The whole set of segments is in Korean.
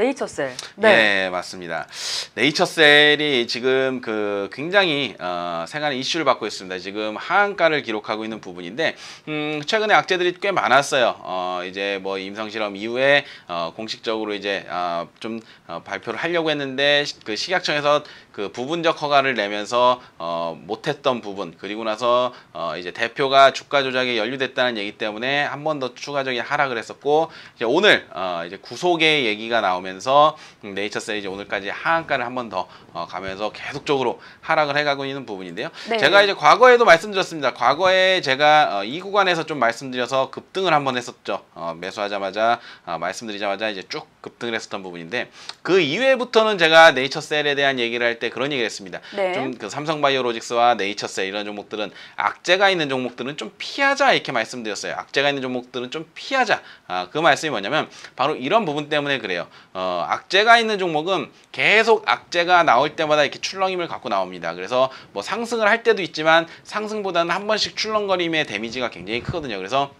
네이처셀. 네. 예, 맞습니다. 네이처셀이 지금 그 굉장히 어, 생활의 이슈를 받고 있습니다. 지금 하한가를 기록하고 있는 부분인데 음, 최근에 악재들이 꽤 많았어요. 어, 이제 뭐 임상 실험 이후에 어, 공식적으로 이제 어, 좀 어, 발표를 하려고 했는데 시, 그 식약청에서 그 부분적 허가를 내면서 어, 못했던 부분 그리고 나서 어, 이제 대표가 주가 조작에 연루됐다는 얘기 때문에 한 번 더 추가적인 하락을 했었고 이제 오늘 어, 이제 구속의 얘기가 나오면. 나오면서 네이처셀이 오늘까지 하한가를 한 번더 어, 가면서 계속적으로 하락을 해가고 있는 부분인데요. 네. 제가 이제 과거에도 말씀드렸습니다. 과거에 제가 어, 이 구간에서 좀 말씀드려서 급등을 한번 했었죠. 어, 매수하자마자 말씀드리자마자 이제 쭉 급등을 했었던 부분인데 그 이후부터는 제가 네이처셀에 대한 얘기를 할 때 그런 얘기를 했습니다. 네. 좀그 삼성바이오로직스와 네이처셀 이런 종목들은 악재가 있는 종목들은 좀 피하자 이렇게 말씀드렸어요. 악재가 있는 종목들은 좀 피하자. 아, 그 말씀이 뭐냐면 바로 이런 부분 때문에 그래요. 어, 악재가 있는 종목은 계속 악재가 나올 때마다 이렇게 출렁임을 갖고 나옵니다. 그래서 뭐 상승을 할 때도 있지만 상승보다는 한 번씩 출렁거림의 데미지가 굉장히 크거든요. 그래서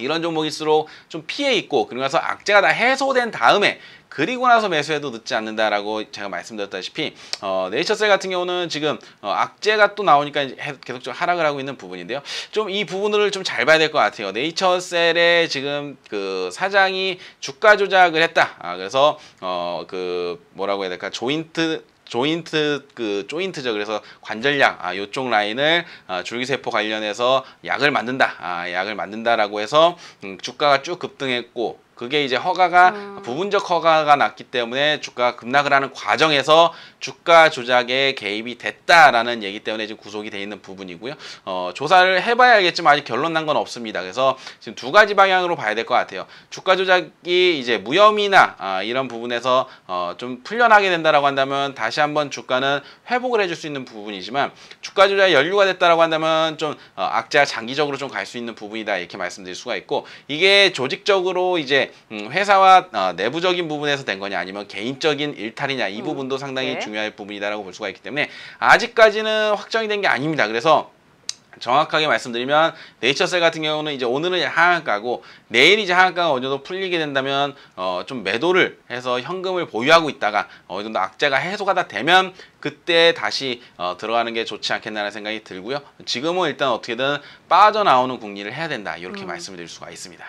이런 종목일수록 좀 피해 있고 그리고 나서 악재가 다 해소된 다음에 그리고 나서 매수해도 늦지 않는다라고 제가 말씀드렸다시피 어, 네이처셀 같은 경우는 지금 어, 악재가 또 나오니까 계속좀 하락을 하고 있는 부분인데요. 좀 이 부분을 좀 잘 봐야 될 것 같아요. 네이처셀의 지금 그 사장이 주가 조작을 했다. 아, 그래서 어, 그 뭐라고 해야 될까 조인트 조인트 그 조인트죠. 그래서 관절약 아 요쪽 라인을 아, 줄기세포 관련해서 약을 만든다. 아 약을 만든다라고 해서 음, 주가가 쭉 급등했고 그게 이제 허가가 음. 부분적 허가가 났기 때문에 주가 급락을 하는 과정에서 주가 조작에 개입이 됐다라는 얘기 때문에 지금 구속이 돼 있는 부분이고요. 어, 조사를 해봐야 알겠지만 아직 결론 난 건 없습니다. 그래서 지금 두 가지 방향으로 봐야 될 것 같아요. 주가 조작이 이제 무혐의나 아, 이런 부분에서 어, 좀 풀려나게 된다라고 한다면 다시 한번 주가는 회복을 해줄 수 있는 부분이지만 주가 조작에 연류가 됐다라고 한다면 좀 어, 악재가 장기적으로 좀 갈 수 있는 부분이다 이렇게 말씀드릴 수가 있고 이게 조직적으로 이제 음, 회사와 어, 내부적인 부분에서 된 거냐 아니면 개인적인 일탈이냐 이 음, 부분도 상당히 네. 중요한 부분이다라고 볼 수가 있기 때문에 아직까지는 확정이 된 게 아닙니다. 그래서 정확하게 말씀드리면 네이처셀 같은 경우는 이제 오늘은 하한가고 내일 이제 하한가가 어느 정도 풀리게 된다면 어 좀 매도를 해서 현금을 보유하고 있다가 어느 정도 악재가 해소가 다 되면 그때 다시 어 들어가는 게 좋지 않겠나라는 생각이 들고요. 지금은 일단 어떻게든 빠져나오는 국리를 해야 된다 이렇게 음. 말씀드릴 수가 있습니다.